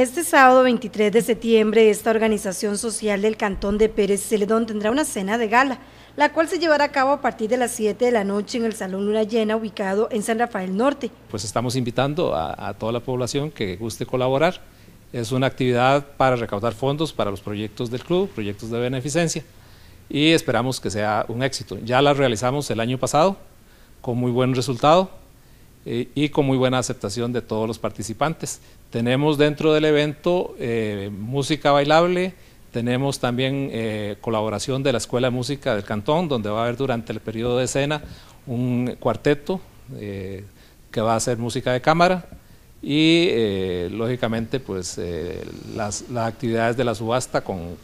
Este sábado 23 de septiembre, esta organización social del Cantón de Pérez Celedón tendrá una cena de gala, la cual se llevará a cabo a partir de las 7 de la noche en el Salón Luna Llena, ubicado en San Rafael Norte. Pues estamos invitando a, toda la población que guste colaborar. Es una actividad para recaudar fondos para los proyectos del club, proyectos de beneficencia, y esperamos que sea un éxito. Ya la realizamos el año pasado con muy buen resultado y con muy buena aceptación de todos los participantes. Tenemos dentro del evento eh, música bailable, tenemos también eh, colaboración de la Escuela de Música del Cantón, donde va a haber durante el periodo de escena un cuarteto eh, que va a hacer música de cámara y lógicamente pues las, actividades de la subasta con,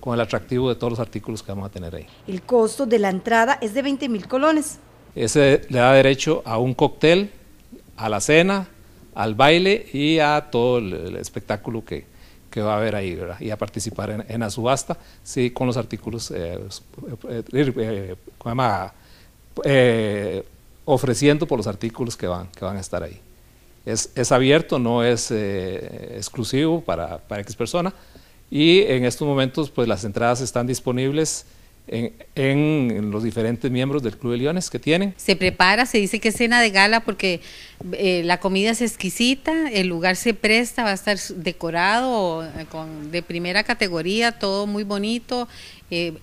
con el atractivo de todos los artículos que vamos a tener ahí. El costo de la entrada es de 20 mil colones. Ese le da derecho a un cóctel, a la cena, al baile y a todo el, espectáculo que, va a haber ahí, Y a participar en, la subasta, sí, con los artículos, eh, eh, eh, ofreciendo por los artículos que van, que van a estar ahí. Es, abierto, no es exclusivo para, para X persona. Y en estos momentos, pues las entradas están disponibles en, los diferentes miembros del Club de Leones que tienen. Se prepara, se dice que es cena de gala porque eh, la comida es exquisita, el lugar se presta, va a estar decorado eh, con, de primera categoría, todo muy bonito, eh,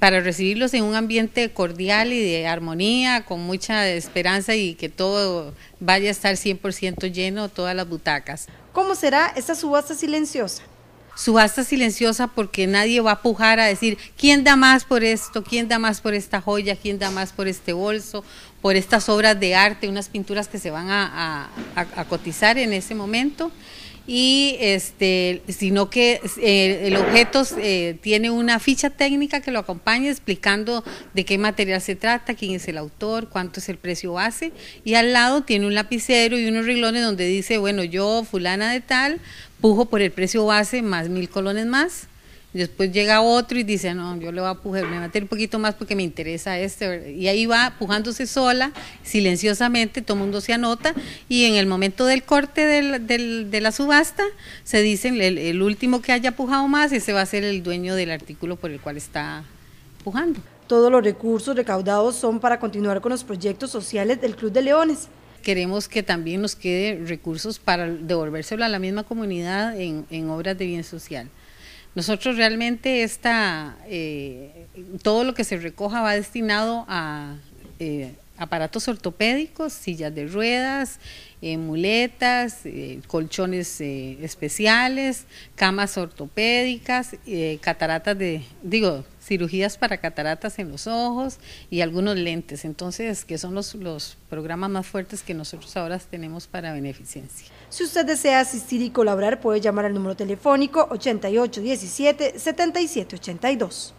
para recibirlos en un ambiente cordial y de armonía, con mucha esperanza y que todo vaya a estar 100% lleno, todas las butacas. ¿Cómo será esta subasta silenciosa? subasta silenciosa porque nadie va a pujar a decir quién da más por esto, quién da más por esta joya, quién da más por este bolso, por estas obras de arte, unas pinturas que se van a, a cotizar en ese momento y este, sino que eh, el objeto eh, tiene una ficha técnica que lo acompaña explicando de qué material se trata, quién es el autor, cuánto es el precio base y al lado tiene un lapicero y unos reglones donde dice, bueno, yo fulana de tal, pujo por el precio base más mil colones más Después llega otro y dice, no, yo le voy a pujar, me voy a meter un poquito más porque me interesa este. Y ahí va pujándose sola, silenciosamente, todo el mundo se anota y en el momento del corte de la subasta se dice, el, último que haya pujado más, ese va a ser el dueño del artículo por el cual está pujando. Todos los recursos recaudados son para continuar con los proyectos sociales del Club de Leones queremos que también nos quede recursos para devolvérselo a la misma comunidad en obras de bien social. Nosotros realmente esta, eh, todo lo que se recoja va destinado a eh, aparatos ortopédicos, sillas de ruedas, eh, muletas, eh, colchones eh, especiales, camas ortopédicas, cataratas de, digo, cirugías para cataratas en los ojos y algunos lentes. Entonces, que son los, los programas más fuertes que nosotros ahora tenemos para beneficencia. Si usted desea asistir y colaborar, puede llamar al número telefónico 8817-7782.